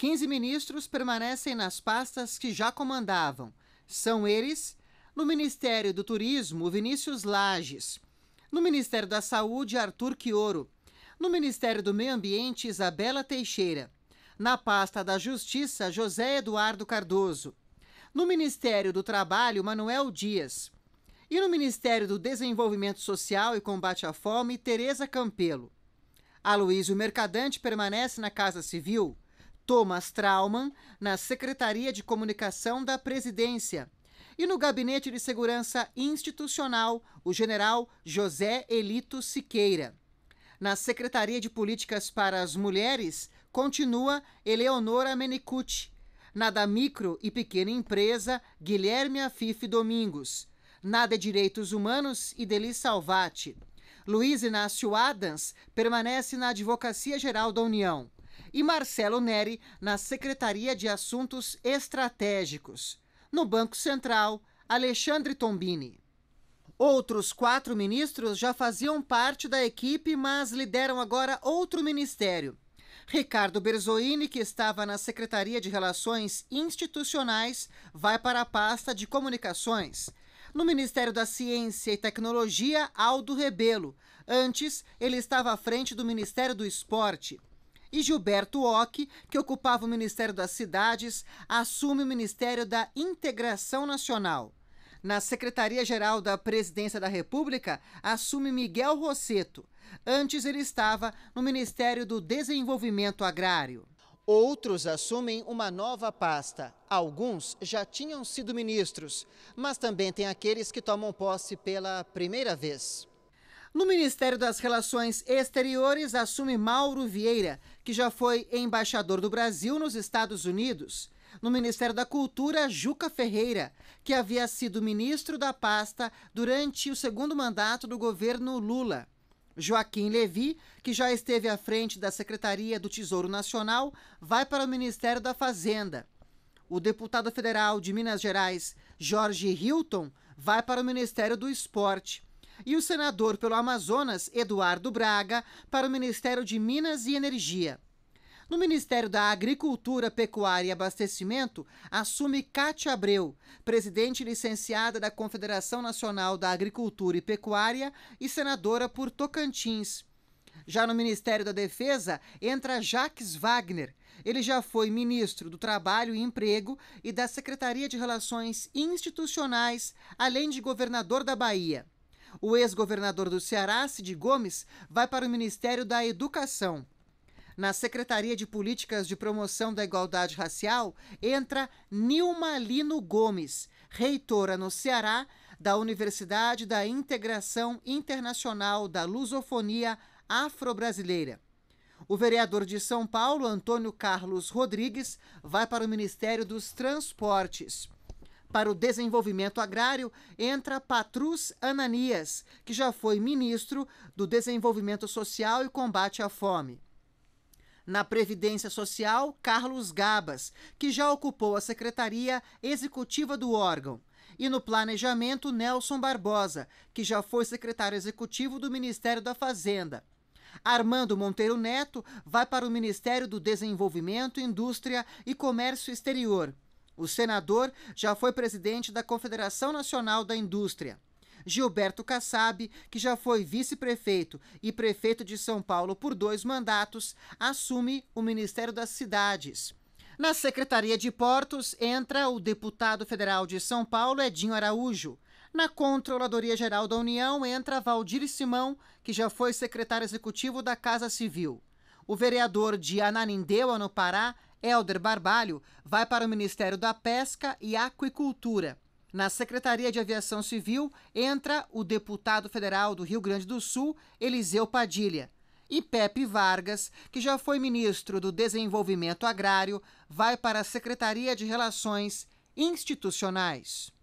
15 ministros permanecem nas pastas que já comandavam. São eles: no Ministério do Turismo, Vinícius Lages. No Ministério da Saúde, Arthur Quioro. No Ministério do Meio Ambiente, Isabela Teixeira. Na pasta da Justiça, José Eduardo Cardoso. No Ministério do Trabalho, Manuel Dias. E no Ministério do Desenvolvimento Social e Combate à Fome, Tereza Campelo. Aloísio Mercadante permanece na Casa Civil. Thomas Trauman na Secretaria de Comunicação da Presidência. E no Gabinete de Segurança Institucional, o general José Elito Siqueira. Na Secretaria de Políticas para as Mulheres, continua Eleonora Menicucci. Na da Micro e Pequena Empresa, Guilherme Afife Domingos. Na de Direitos Humanos, Ideli Salvati. Luiz Inácio Adams permanece na Advocacia Geral da União e Marcelo Neri na Secretaria de Assuntos Estratégicos. No Banco Central, Alexandre Tombini. Outros quatro ministros já faziam parte da equipe, mas lideram agora outro ministério. Ricardo Berzoini, que estava na Secretaria de Relações Institucionais, vai para a pasta de Comunicações. No Ministério da Ciência e Tecnologia, Aldo Rebelo. Antes, ele estava à frente do Ministério do Esporte e Gilberto Ock, que ocupava o Ministério das Cidades, assume o Ministério da Integração Nacional. Na Secretaria-Geral da Presidência da República, assume Miguel Rosseto. Antes ele estava no Ministério do Desenvolvimento Agrário. Outros assumem uma nova pasta. Alguns já tinham sido ministros, mas também tem aqueles que tomam posse pela primeira vez. No Ministério das Relações Exteriores assume Mauro Vieira, que já foi embaixador do Brasil nos Estados Unidos. No Ministério da Cultura, Juca Ferreira, que havia sido ministro da pasta durante o segundo mandato do governo Lula. Joaquim Levi, que já esteve à frente da Secretaria do Tesouro Nacional, vai para o Ministério da Fazenda. O deputado federal de Minas Gerais, Jorge Hilton, vai para o Ministério do Esporte e o senador pelo Amazonas, Eduardo Braga, para o Ministério de Minas e Energia. No Ministério da Agricultura, Pecuária e Abastecimento, assume Cátia Abreu, presidente licenciada da Confederação Nacional da Agricultura e Pecuária e senadora por Tocantins. Já no Ministério da Defesa, entra Jacques Wagner. Ele já foi ministro do Trabalho e Emprego e da Secretaria de Relações Institucionais, além de governador da Bahia. O ex-governador do Ceará, Cid Gomes, vai para o Ministério da Educação. Na Secretaria de Políticas de Promoção da Igualdade Racial entra Nilma Lino Gomes, reitora no Ceará da Universidade da Integração Internacional da Lusofonia Afro-Brasileira. O vereador de São Paulo, Antônio Carlos Rodrigues, vai para o Ministério dos Transportes para o Desenvolvimento Agrário entra Patrus Ananias, que já foi ministro do Desenvolvimento Social e Combate à Fome. Na Previdência Social, Carlos Gabas, que já ocupou a secretaria executiva do órgão. E no Planejamento, Nelson Barbosa, que já foi secretário executivo do Ministério da Fazenda. Armando Monteiro Neto vai para o Ministério do Desenvolvimento, Indústria e Comércio Exterior o senador já foi presidente da Confederação Nacional da Indústria. Gilberto Kassab, que já foi vice-prefeito e prefeito de São Paulo por dois mandatos, assume o Ministério das Cidades. Na Secretaria de Portos entra o deputado federal de São Paulo, Edinho Araújo. Na Controladoria Geral da União entra Valdir Simão, que já foi secretário executivo da Casa Civil. O vereador de Ananindeua, no Pará, Hélder Barbalho vai para o Ministério da Pesca e Aquicultura. Na Secretaria de Aviação Civil entra o deputado federal do Rio Grande do Sul, Eliseu Padilha. E Pepe Vargas, que já foi ministro do Desenvolvimento Agrário, vai para a Secretaria de Relações Institucionais.